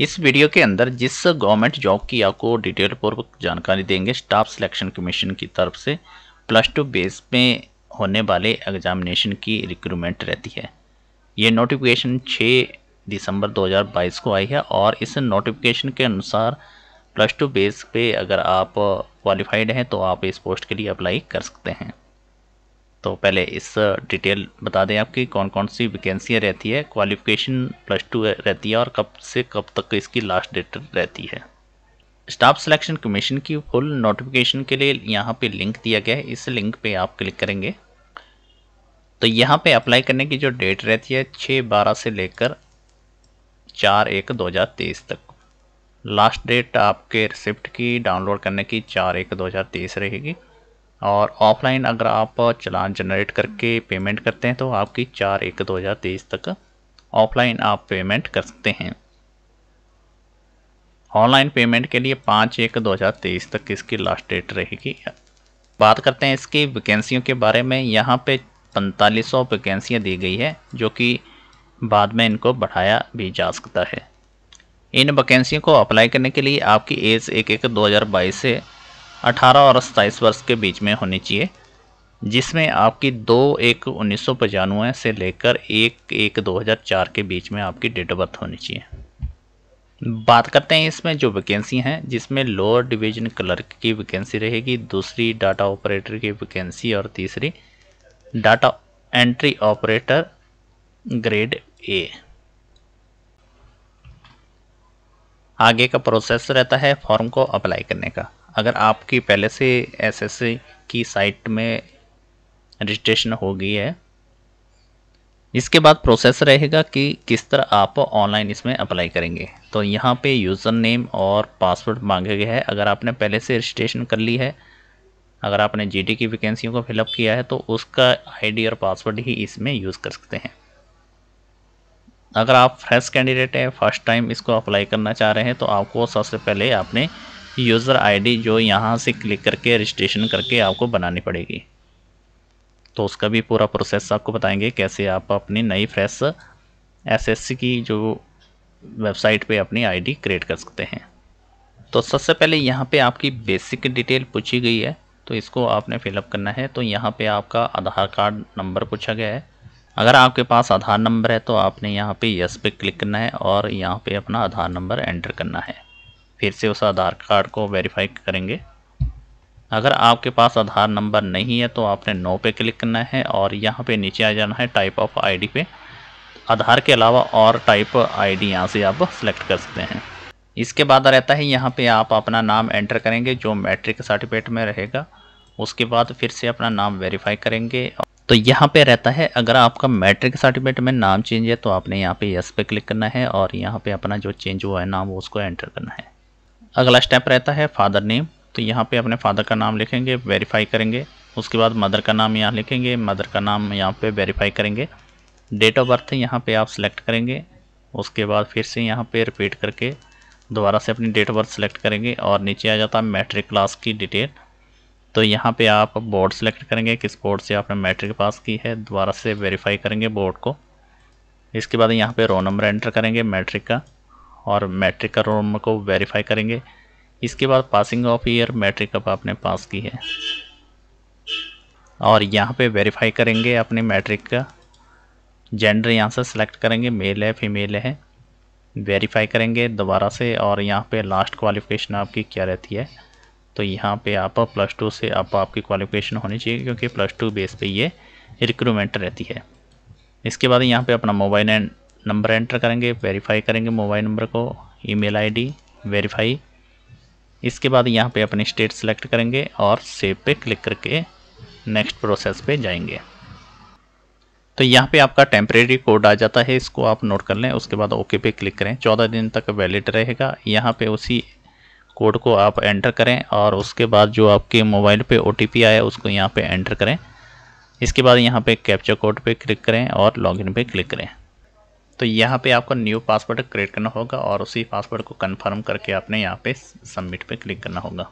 इस वीडियो के अंदर जिस गवर्नमेंट जॉब की आपको डिटेल पूर्वक जानकारी देंगे स्टाफ सिलेक्शन कमीशन की तरफ से प्लस टू बेस में होने वाले एग्जामिनेशन की रिक्रूटमेंट रहती है ये नोटिफिकेशन 6 दिसंबर 2022 को आई है और इस नोटिफिकेशन के अनुसार प्लस टू बेस पे अगर आप क्वालिफाइड हैं तो आप इस पोस्ट के लिए अप्लाई कर सकते हैं तो पहले इस डिटेल बता दें आपकी कौन कौन सी वैकेंसियाँ रहती है क्वालिफिकेशन प्लस टू रहती है और कब से कब तक इसकी लास्ट डेट रहती है स्टाफ सिलेक्शन कमीशन की फुल नोटिफिकेशन के लिए यहाँ पे लिंक दिया गया है इस लिंक पे आप क्लिक करेंगे तो यहाँ पे अप्लाई करने की जो डेट रहती है छः बारह से लेकर चार एक दो हज़ार तेईस तक लास्ट डेट आपके रिसिप्ट की डाउनलोड करने की चार एक दो हज़ार तेईस रहेगी और ऑफलाइन अगर आप चलान जनरेट करके पेमेंट करते हैं तो आपकी चार एक दो हज़ार तेईस तक ऑफलाइन आप पेमेंट कर सकते हैं ऑनलाइन पेमेंट के लिए पाँच एक दो हज़ार तेईस तक इसकी लास्ट डेट रहेगी बात करते हैं इसकी वैकेंसियों के बारे में यहाँ पे पैंतालीस सौ वैकेंसियाँ दी गई है जो कि बाद में इनको बढ़ाया भी जा सकता है इन वैकेंसियों को अप्लाई करने के लिए आपकी एज एक एक दो हज़ार बाईस से 18 और 27 वर्ष के बीच में होनी चाहिए जिसमें आपकी दो एक उन्नीस से लेकर एक एक 2004 के बीच में आपकी डेट ऑफ बर्थ होनी चाहिए बात करते हैं इसमें जो वैकेंसी हैं जिसमें लोअर डिवीजन क्लर्क की वैकेंसी रहेगी दूसरी डाटा ऑपरेटर की वैकेंसी और तीसरी data entry operator grade A आगे का प्रोसेस रहता है फॉर्म को अप्लाई करने का अगर आपकी पहले से एस की साइट में रजिस्ट्रेशन हो गई है इसके बाद प्रोसेस रहेगा कि किस तरह आप ऑनलाइन इसमें अप्लाई करेंगे तो यहाँ पे यूज़र नेम और पासवर्ड मांगे गए हैं अगर आपने पहले से रजिस्ट्रेशन कर ली है अगर आपने जीडी की वैकेंसियों को फिलअप किया है तो उसका आईडी और पासवर्ड ही इसमें यूज़ कर सकते हैं अगर आप फ्रेश कैंडिडेट हैं फर्स्ट टाइम इसको अप्लाई करना चाह रहे हैं तो आपको सबसे पहले आपने यूज़र आईडी जो यहाँ से क्लिक करके रजिस्ट्रेशन करके आपको बनानी पड़ेगी तो उसका भी पूरा प्रोसेस आपको बताएंगे कैसे आप अपनी नई फ्रेश एसएससी की जो वेबसाइट पे अपनी आईडी क्रिएट कर सकते हैं तो सबसे पहले यहाँ पे आपकी बेसिक डिटेल पूछी गई है तो इसको आपने फिलअप करना है तो यहाँ पर आपका आधार कार्ड नंबर पूछा गया है अगर आपके पास आधार नंबर है तो आपने यहाँ पे यस पे क्लिक करना है और यहाँ पे अपना आधार नंबर एंटर करना है फिर से उस आधार कार्ड को वेरीफाई करेंगे अगर आपके पास आधार नंबर नहीं है तो आपने नो पे क्लिक करना है और यहाँ पे नीचे आ जाना है टाइप ऑफ आईडी पे आधार के अलावा और टाइप आईडी डी यहाँ से आप सेलेक्ट कर सकते हैं इसके बाद रहता है यहाँ पे आप अपना नाम एंटर करेंगे जो मैट्रिक सर्टिफिकेट में रहेगा उसके बाद फिर से अपना नाम वेरीफाई करेंगे तो यहाँ पे रहता है अगर आपका मैट्रिक सर्टिफिकेट में नाम चेंज है तो आपने यहाँ पे यस पे क्लिक करना है और यहाँ पे अपना जो चेंज हुआ है नाम उसको एंटर करना है अगला स्टेप रहता है फादर नेम तो यहाँ पे अपने फादर का नाम लिखेंगे वेरीफाई करेंगे उसके बाद मदर का नाम यहाँ लिखेंगे मदर का नाम यहाँ पे वेरीफाई करेंगे डेट ऑफ बर्थ यहाँ पे आप सेलेक्ट करेंगे उसके बाद फिर से यहाँ पे रिपीट करके दोबारा से अपनी डेट ऑफ बर्थ सेलेक्ट करेंगे और नीचे आ जाता है मैट्रिक क्लास की डिटेल तो यहाँ पर आप बोर्ड सेलेक्ट करेंगे किस बोर्ड से आपने मैट्रिक पास की है दोबारा से वेरीफाई करेंगे बोर्ड को इसके बाद यहाँ पर रो नंबर एंटर करेंगे मैट्रिक का और मैट्रिक का रोल नंबर को वेरीफाई करेंगे इसके बाद पासिंग ऑफ ईयर मैट्रिक अब आपने पास की है और यहाँ पे वेरीफाई करेंगे अपने मैट्रिक का जेंडर यहाँ से सेलेक्ट करेंगे मेल है फीमेल है वेरीफाई करेंगे दोबारा से और यहाँ पे लास्ट क्वालिफिकेशन आपकी क्या रहती है तो यहाँ पे आप प्लस टू से आप आपकी क्वालिफिकेशन होनी चाहिए क्योंकि प्लस टू बेस पे ये रिक्रूमेंट रहती है इसके बाद यहाँ पे अपना मोबाइल एंड नंबर एंटर करेंगे वेरीफाई करेंगे मोबाइल नंबर को ईमेल आईडी वेरीफाई इसके बाद यहाँ पे अपनी स्टेट सेलेक्ट करेंगे और सेव पे क्लिक करके नेक्स्ट प्रोसेस पे जाएंगे तो यहाँ पे आपका टेम्परेरी कोड आ जाता है इसको आप नोट कर लें उसके बाद ओके पे क्लिक करें चौदह दिन तक वैलिड रहेगा यहाँ पे उसी कोड को आप एंटर करें और उसके बाद जो आपके मोबाइल पे ओ आया उसको यहाँ पे एंटर करें इसके बाद यहाँ पे कैप्चर कोड पे क्लिक करें और लॉगिन पे क्लिक करें तो यहाँ पे आपको न्यू पासवर्ड क्रिएट करना होगा और उसी पासवर्ड को कंफर्म करके आपने यहाँ पे सबमिट पे क्लिक करना होगा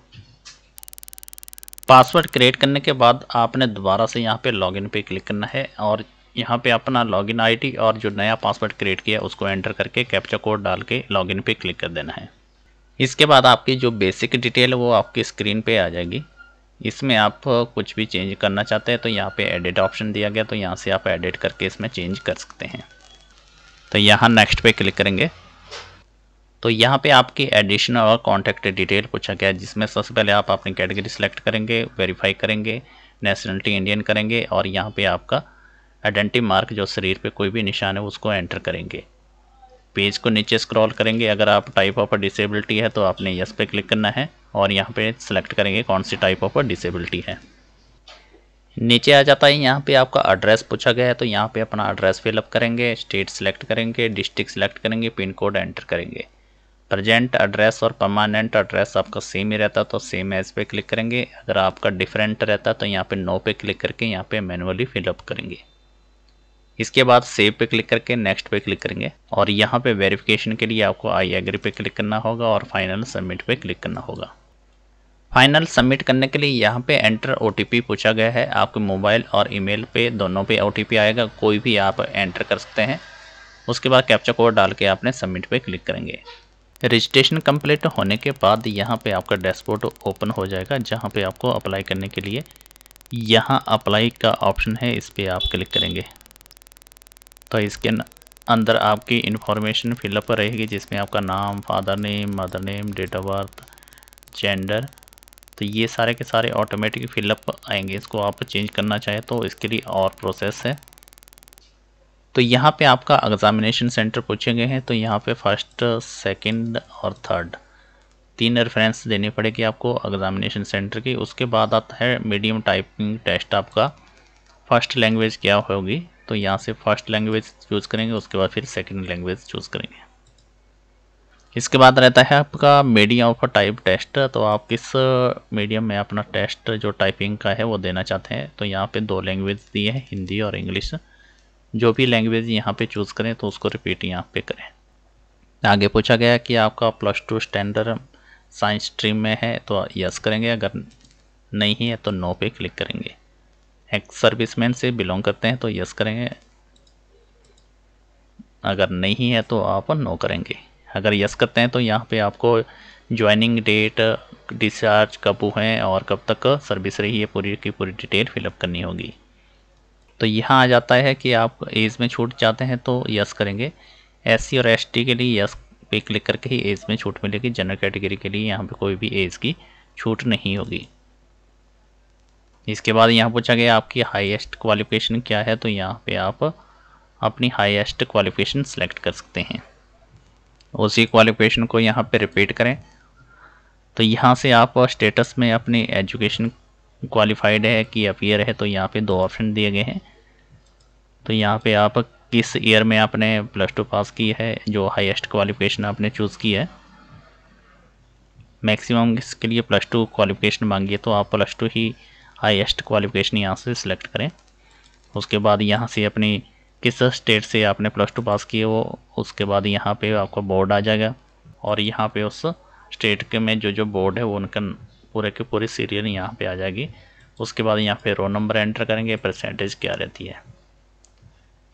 पासवर्ड क्रिएट करने के बाद आपने दोबारा से यहाँ पे लॉगिन पे क्लिक करना है और यहाँ पे अपना लॉगिन आईडी और जो नया पासवर्ड क्रिएट किया उसको एंटर करके कैप्चा कोड डाल के लॉगिन पे क्लिक कर देना है इसके बाद आपकी जो बेसिक डिटेल है वो आपकी स्क्रीन पे आ जाएगी इसमें आप कुछ भी चेंज करना चाहते हैं तो यहाँ पे एडिट ऑप्शन दिया गया तो यहाँ से आप एडिट करके इसमें चेंज कर सकते हैं तो यहाँ नेक्स्ट पे क्लिक करेंगे तो यहाँ पे आपकी एडिशनल और कॉन्टैक्ट डिटेल पूछा गया जिसमें सबसे पहले आप अपनी कैटेगरी सेलेक्ट करेंगे वेरीफाई करेंगे नेशनलिटी इंडियन करेंगे और यहाँ पे आपका आइडेंटिटी मार्क जो शरीर पे कोई भी निशान है उसको एंटर करेंगे पेज को नीचे स्क्रॉल करेंगे अगर आप टाइप ऑफ डिसेबिलिटी है तो आपने यस पे क्लिक करना है और यहाँ पे सिलेक्ट करेंगे कौन सी टाइप ऑफ डिसेबिलिटी है नीचे आ जाता है यहाँ पे आपका एड्रेस पूछा गया है तो यहाँ पे अपना एड्रेस फिलअप करेंगे स्टेट सेलेक्ट करेंगे डिस्ट्रिक्ट सेलेक्ट करेंगे पिन कोड एंटर करेंगे प्रजेंट एड्रेस और परमानेंट एड्रेस आपका सेम ही रहता तो सेम एज पे क्लिक करेंगे अगर आपका डिफरेंट रहता तो यहाँ पे नो पे क्लिक करके यहाँ पे मैनुअली फिलअप करेंगे इसके बाद सेव पे क्लिक करके नेक्स्ट पे क्लिक करेंगे और यहाँ पे वेरिफिकेशन के लिए आपको आई एग्री पे क्लिक करना होगा और फाइनल सबमिट पे क्लिक करना होगा फाइनल सबमिट करने के लिए यहाँ पे एंटर ओ पूछा गया है आपके मोबाइल और ईमेल पे दोनों पे ओ आएगा कोई भी आप एंटर कर सकते हैं उसके बाद कैप्चा कोड डाल के आपने सबमिट पे क्लिक करेंगे रजिस्ट्रेशन कंप्लीट होने के बाद यहाँ पे आपका डैशबोर्ड ओपन हो जाएगा जहाँ पे आपको अप्लाई करने के लिए यहाँ अप्लाई का ऑप्शन है इस पर आप क्लिक करेंगे तो इसके अंदर आपकी इन्फॉर्मेशन फिलअप रहेगी जिसमें आपका नाम father name mother name date of birth gender तो ये सारे के सारे ऑटोमेटिक फिलअप आएंगे इसको आप चेंज करना चाहें तो इसके लिए और प्रोसेस है तो यहाँ पे आपका एग्ज़ामिनेशन सेंटर पूछे गए हैं तो यहाँ पे फर्स्ट सेकंड और थर्ड तीन रेफरेंस देनी पड़ेगी आपको एग्ज़ामिनेशन सेंटर की उसके बाद आता है मीडियम टाइपिंग टेस्ट आपका फर्स्ट लैंग्वेज क्या होगी तो यहाँ से फर्स्ट लैंग्वेज चूज़ करेंगे उसके बाद फिर सेकेंड लैंग्वेज चूज़ करेंगे इसके बाद रहता है आपका मीडियम ऑफ टाइप टेस्ट तो आप किस मीडियम में अपना टेस्ट जो टाइपिंग का है वो देना चाहते हैं तो यहाँ पे दो लैंग्वेज दी है हिंदी और इंग्लिश जो भी लैंग्वेज यहाँ पे चूज़ करें तो उसको रिपीट यहाँ पे करें आगे पूछा गया कि आपका plus two standard science stream में है तो यस करेंगे अगर नहीं है तो नो पे क्लिक करेंगे एक्स मैन से बिलोंग करते हैं तो यस करेंगे अगर नहीं है तो आप नो करेंगे अगर यस करते हैं तो यहाँ पे आपको ज्वाइनिंग डेट डिस्चार्ज कब है और कब तक सर्विस रही है पूरी की पूरी डिटेल फिलअप करनी होगी तो यहाँ आ जाता है कि आप एज में छूट जाते हैं तो यस करेंगे एस और एस के लिए यस पे क्लिक करके ही एज में छूट मिलेगी जनरल कैटेगरी के लिए यहाँ पर कोई भी एज की छूट नहीं होगी इसके बाद यहाँ पूछा गया आपकी हाईएस्ट क्वालिफिकेशन क्या है तो यहाँ पे आप अपनी हाईएस्ट क्वालिफिकेशन सेलेक्ट कर सकते हैं उसी क्वालिफिकेशन को यहाँ पे रिपीट करें तो यहाँ से आप स्टेटस में अपनी एजुकेशन क्वालिफाइड है कि अपीयर है तो यहाँ पे दो ऑप्शन दिए गए हैं तो यहाँ पे आप किस ईयर में आपने प्लस टू पास की है जो हाईएस्ट क्वालिफिकेशन आपने चूज़ की है मैक्सिमम इसके लिए प्लस टू क्वालिफिकेशन मांगिए तो आप प्लस टू ही हाईएस्ट क्वालिफिकेशन यहाँ से सिलेक्ट करें उसके बाद यहाँ से अपनी किस स्टेट से आपने प्लस टू पास किए वो उसके बाद यहाँ पे आपका बोर्ड आ जाएगा और यहाँ पे उस स्टेट के में जो जो बोर्ड है वो उनका पूरे के पूरी सीरियल यहाँ पे आ जाएगी उसके बाद यहाँ पे रो नंबर एंटर करेंगे परसेंटेज क्या रहती है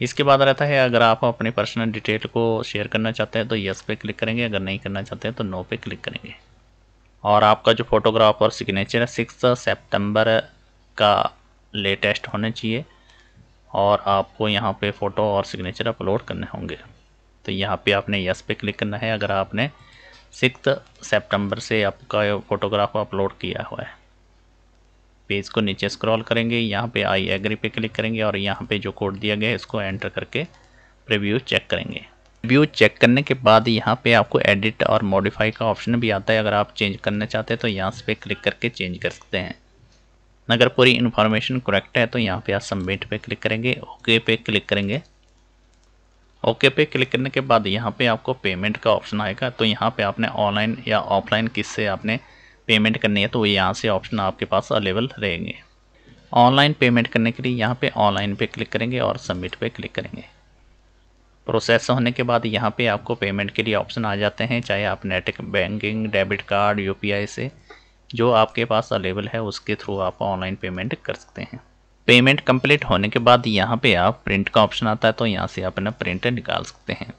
इसके बाद रहता है अगर आप अपनी पर्सनल डिटेल को शेयर करना चाहते हैं तो यस पे क्लिक करेंगे अगर नहीं करना चाहते हैं तो नो पे क्लिक करेंगे और आपका जो फोटोग्राफ और सिग्नेचर है सिक्स सेप्टेम्बर का लेटेस्ट होना चाहिए और आपको यहाँ पे फ़ोटो और सिग्नेचर अपलोड करने होंगे तो यहाँ पे आपने यस पे क्लिक करना है अगर आपने सिक्स सितंबर से आपका फ़ोटोग्राफ अपलोड किया हुआ है पेज को नीचे स्क्रॉल करेंगे यहाँ पे आई एग्री पे क्लिक करेंगे और यहाँ पे जो कोड दिया गया है इसको एंटर करके प्रीव्यू चेक करेंगे प्रीव्यू चेक करने के बाद यहाँ पे आपको एडिट और मॉडिफाई का ऑप्शन भी आता है अगर आप चेंज करना चाहते हैं तो यहाँ पे क्लिक करके चेंज कर सकते हैं अगर पूरी इन्फॉर्मेशन करेक्ट है तो यहाँ पे आप सबमिट पे क्लिक करेंगे ओके पे क्लिक करेंगे ओके पे क्लिक करने के बाद यहाँ पे आपको पेमेंट का ऑप्शन आएगा तो यहाँ पे आपने ऑनलाइन या ऑफलाइन किससे आपने पेमेंट करनी है तो वो यहाँ से ऑप्शन आपके पास अवेलेबल रहेंगे ऑनलाइन पेमेंट करने के लिए यहाँ पर ऑनलाइन पे क्लिक करेंगे और सबमिट पर क्लिक करेंगे प्रोसेस होने के बाद यहाँ पर आपको पेमेंट के लिए ऑप्शन आ जाते हैं चाहे आप नेट बैंकिंग डेबिट कार्ड यू से जो आपके पास अवेलेबल है उसके थ्रू आप ऑनलाइन पेमेंट कर सकते हैं पेमेंट कंप्लीट होने के बाद यहाँ पे आप प्रिंट का ऑप्शन आता है तो यहाँ से आप अपना प्रिंट निकाल सकते हैं